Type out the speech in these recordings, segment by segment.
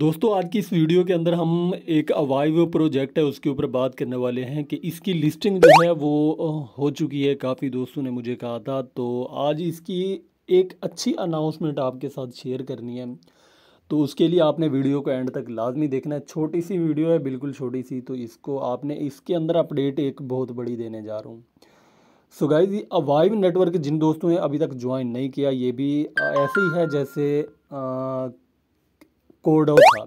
दोस्तों आज की इस वीडियो के अंदर हम एक अवाइव प्रोजेक्ट है उसके ऊपर बात करने वाले हैं कि इसकी लिस्टिंग जो है वो हो चुकी है काफ़ी दोस्तों ने मुझे कहा था तो आज इसकी एक अच्छी अनाउंसमेंट आपके साथ शेयर करनी है तो उसके लिए आपने वीडियो को एंड तक लाजमी देखना है छोटी सी वीडियो है बिल्कुल छोटी सी तो इसको आपने इसके अंदर अपडेट एक बहुत बड़ी देने जा रहा हूँ सो जी अवाइव नेटवर्क जिन दोस्तों ने अभी तक ज्वाइन नहीं किया ये भी ऐसे ही है जैसे आ, कोडो था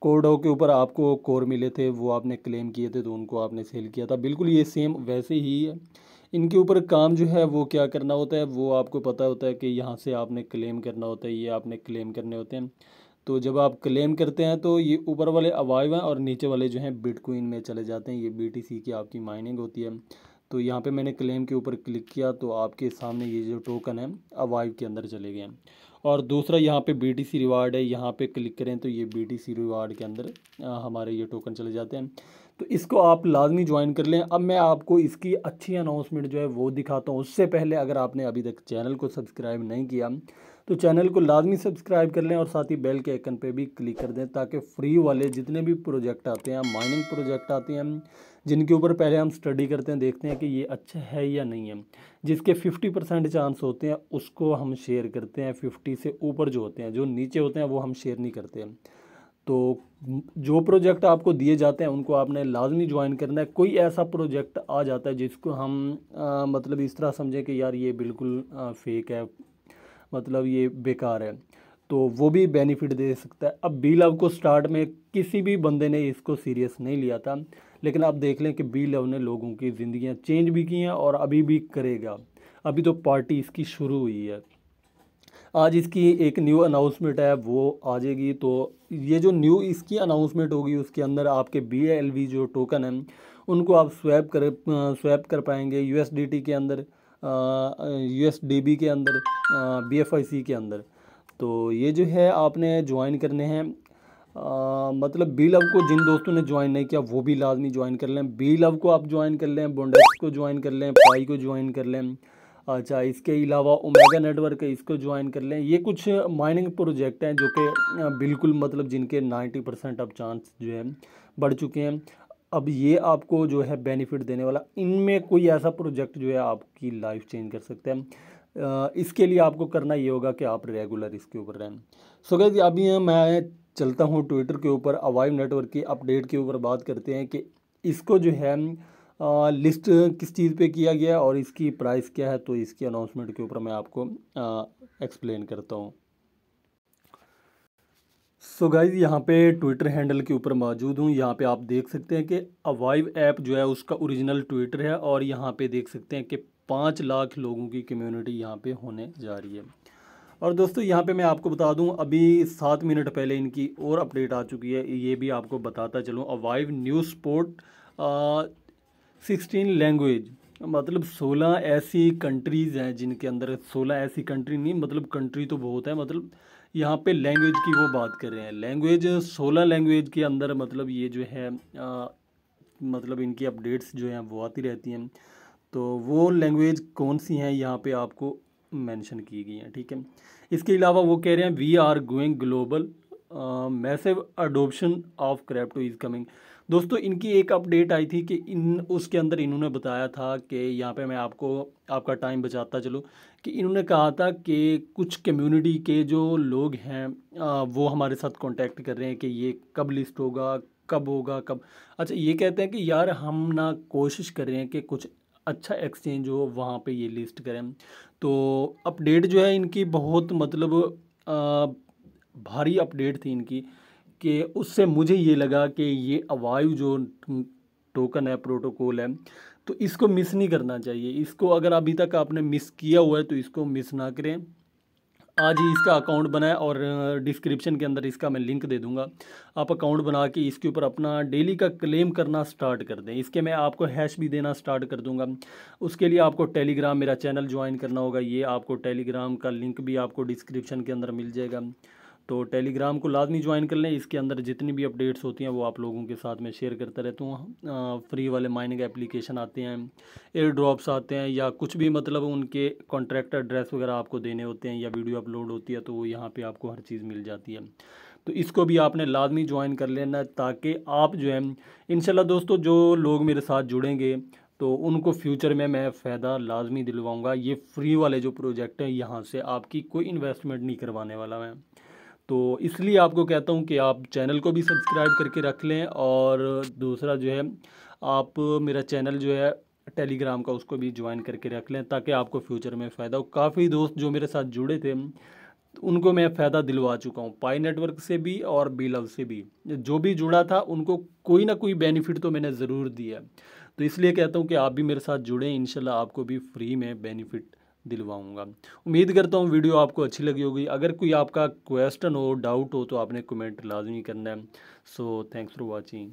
कोडो के ऊपर आपको कोर मिले थे वो आपने क्लेम किए थे तो उनको आपने सेल किया था बिल्कुल ये सेम वैसे ही है इनके ऊपर काम जो है वो क्या करना होता है वो आपको पता होता है कि यहाँ से आपने क्लेम करना होता है ये आपने क्लेम करने होते हैं तो जब आप क्लेम करते हैं तो ये ऊपर वाले अवाइव हैं और नीचे वाले जो हैं बिटकॉइन में चले जाते हैं ये बीटीसी की आपकी माइनिंग होती है तो यहाँ पे मैंने क्लेम के ऊपर क्लिक किया तो आपके सामने ये जो टोकन है अवाइव के अंदर चले गए और दूसरा यहाँ पे बी टी सी रिवार्ड है यहाँ पे क्लिक करें तो ये बी टी सी रिवार्ड के अंदर हमारे ये टोकन चले जाते हैं तो इसको आप लाजमी ज्वाइन कर लें अब मैं आपको इसकी अच्छी अनाउंसमेंट जो है वो दिखाता हूँ उससे पहले अगर आपने अभी तक चैनल को सब्सक्राइब नहीं किया तो चैनल को लाजमी सब्सक्राइब कर लें और साथ ही बेल के आइकन पे भी क्लिक कर दें ताकि फ्री वाले जितने भी प्रोजेक्ट आते हैं माइनिंग प्रोजेक्ट आते हैं जिनके ऊपर पहले हम स्टडी करते हैं देखते हैं कि ये अच्छा है या नहीं है जिसके 50 परसेंट चांस होते हैं उसको हम शेयर करते हैं 50 से ऊपर जो होते हैं जो नीचे होते हैं वो हम शेयर नहीं करते हैं तो जो प्रोजेक्ट आपको दिए जाते हैं उनको आपने लाजमी ज्वाइन करना है कोई ऐसा प्रोजेक्ट आ जाता है जिसको हम आ, मतलब इस तरह समझें कि यार ये बिल्कुल आ, फेक है मतलब ये बेकार है तो वो भी बेनिफिट दे सकता है अब बी लव को स्टार्ट में किसी भी बंदे ने इसको सीरियस नहीं लिया था लेकिन आप देख लें कि बी लव ने लोगों की ज़िंदियाँ चेंज भी की हैं और अभी भी करेगा अभी तो पार्टी इसकी शुरू हुई है आज इसकी एक न्यू अनाउंसमेंट है वो आ जाएगी तो ये जो न्यू इसकी अनाउंसमेंट होगी उसके अंदर आपके बी एल वी जो टोकन है उनको आप स्वैप कर स्वैप कर पाएंगे यू के अंदर यू एस डी बी के अंदर बी एफ आई सी के अंदर तो ये जो है आपने ज्वाइन करने हैं आ, मतलब बी लव को जिन दोस्तों ने ज्वाइन नहीं किया वो भी लाजमी ज्वाइन कर लें बी लव को आप ज्वाइन कर लें बोंडेक्स को ज्वाइन कर लें पाई को ज्वाइन कर लें अच्छा इसके अलावा ओमेगा नेटवर्क है इसको ज्वाइन कर लें ये कुछ माइनिंग प्रोजेक्ट हैं जो कि बिल्कुल मतलब जिनके 90 परसेंट अब चांस जो है बढ़ चुके हैं अब ये आपको जो है बेनिफिट देने वाला इनमें कोई ऐसा प्रोजेक्ट जो है आपकी लाइफ चेंज कर सकते हैं इसके लिए आपको करना ये होगा कि आप रेगुलर इसके ऊपर रहें सो गैस अभी मैं चलता हूँ ट्विटर के ऊपर अवाइव नेटवर्क की अपडेट के ऊपर बात करते हैं कि इसको जो है लिस्ट किस चीज़ पे किया गया और इसकी प्राइस क्या है तो इसकी अनाउंसमेंट के ऊपर मैं आपको एक्सप्लेन करता हूँ सो गाइज यहाँ पे ट्विटर हैंडल के ऊपर मौजूद हूँ यहाँ पे आप देख सकते हैं कि अवाइव ऐप जो है उसका ओरिजिनल ट्विटर है और यहाँ पे देख सकते हैं कि पाँच लाख लोगों की कम्युनिटी यहाँ पे होने जा रही है और दोस्तों यहाँ पे मैं आपको बता दूँ अभी सात मिनट पहले इनकी और अपडेट आ चुकी है ये भी आपको बताता चलूँ अवाइव न्यू स्पोर्ट सिक्सटीन लैंग्वेज मतलब 16 ऐसी कंट्रीज़ हैं जिनके अंदर 16 ऐसी कंट्री नहीं मतलब कंट्री तो बहुत है मतलब यहाँ पे लैंग्वेज की वो बात कर रहे हैं लैंग्वेज 16 लैंग्वेज के अंदर मतलब ये जो है आ, मतलब इनकी अपडेट्स जो हैं वो आती रहती हैं तो वो लैंग्वेज कौन सी हैं यहाँ पे आपको मेंशन की गई हैं ठीक है इसके अलावा वो कह रहे हैं we are going global massive adoption of crypto is coming दोस्तों इनकी एक अपडेट आई थी कि इन उसके अंदर इन्होंने बताया था कि यहाँ पे मैं आपको आपका टाइम बचाता चलो कि इन्होंने कहा था कि कुछ कम्युनिटी के जो लोग हैं वो हमारे साथ कांटेक्ट कर रहे हैं कि ये कब लिस्ट होगा कब होगा कब अच्छा ये कहते हैं कि यार हम ना कोशिश कर रहे हैं कि कुछ अच्छा एक्सचेंज हो वहाँ पर ये लिस्ट करें तो अपडेट जो है इनकी बहुत मतलब आ, भारी अपडेट थी इनकी कि उससे मुझे ये लगा कि ये अवायु जो टोकन है प्रोटोकॉल है तो इसको मिस नहीं करना चाहिए इसको अगर अभी तक आपने मिस किया हुआ है तो इसको मिस ना करें आज ही इसका अकाउंट बनाए और डिस्क्रिप्शन के अंदर इसका मैं लिंक दे दूंगा आप अकाउंट बना के इसके ऊपर अपना डेली का क्लेम करना स्टार्ट कर दें इसके मैं आपको हैश भी देना स्टार्ट कर दूंगा उसके लिए आपको टेलीग्राम मेरा चैनल ज्वाइन करना होगा ये आपको टेलीग्राम का लिंक भी आपको डिस्क्रिप्शन के अंदर मिल जाएगा तो टेलीग्राम को लाजमी ज्वाइन कर लें इसके अंदर जितनी भी अपडेट्स होती हैं वो आप लोगों के साथ में शेयर करता रहता हूँ फ्री वाले माइनिंग एप्लीकेशन आते हैं एयर ड्रॉप्स आते हैं या कुछ भी मतलब उनके कॉन्ट्रैक्ट एड्रेस वगैरह आपको देने होते हैं या वीडियो अपलोड होती है तो वो यहाँ पर आपको हर चीज़ मिल जाती है तो इसको भी आपने लाजमी ज्वाइन कर लेना है ताकि आप जो है इनशाला दोस्तों जो लोग मेरे साथ जुड़ेंगे तो उनको फ्यूचर में मैं फ़ायदा लाजमी दिलवाऊंगा ये फ्री वाले जो प्रोजेक्ट हैं यहाँ से आपकी कोई इन्वेस्टमेंट नहीं करवाने वाला मैं तो इसलिए आपको कहता हूँ कि आप चैनल को भी सब्सक्राइब करके रख लें और दूसरा जो है आप मेरा चैनल जो है टेलीग्राम का उसको भी ज्वाइन करके रख लें ताकि आपको फ्यूचर में फ़ायदा हो काफ़ी दोस्त जो मेरे साथ जुड़े थे उनको मैं फ़ायदा दिलवा चुका हूँ पाई नेटवर्क से भी और बी लव से भी जो भी जुड़ा था उनको कोई ना कोई बेनिफिट तो मैंने ज़रूर दिया तो इसलिए कहता हूँ कि आप भी मेरे साथ जुड़ें इन आपको भी फ्री में बेनिफिट दिलवाऊँगा उम्मीद करता हूँ वीडियो आपको अच्छी लगी होगी अगर कोई आपका क्वेश्चन हो डाउट हो तो आपने कमेंट लाजमी करना है सो थैंक्स फॉर वॉचिंग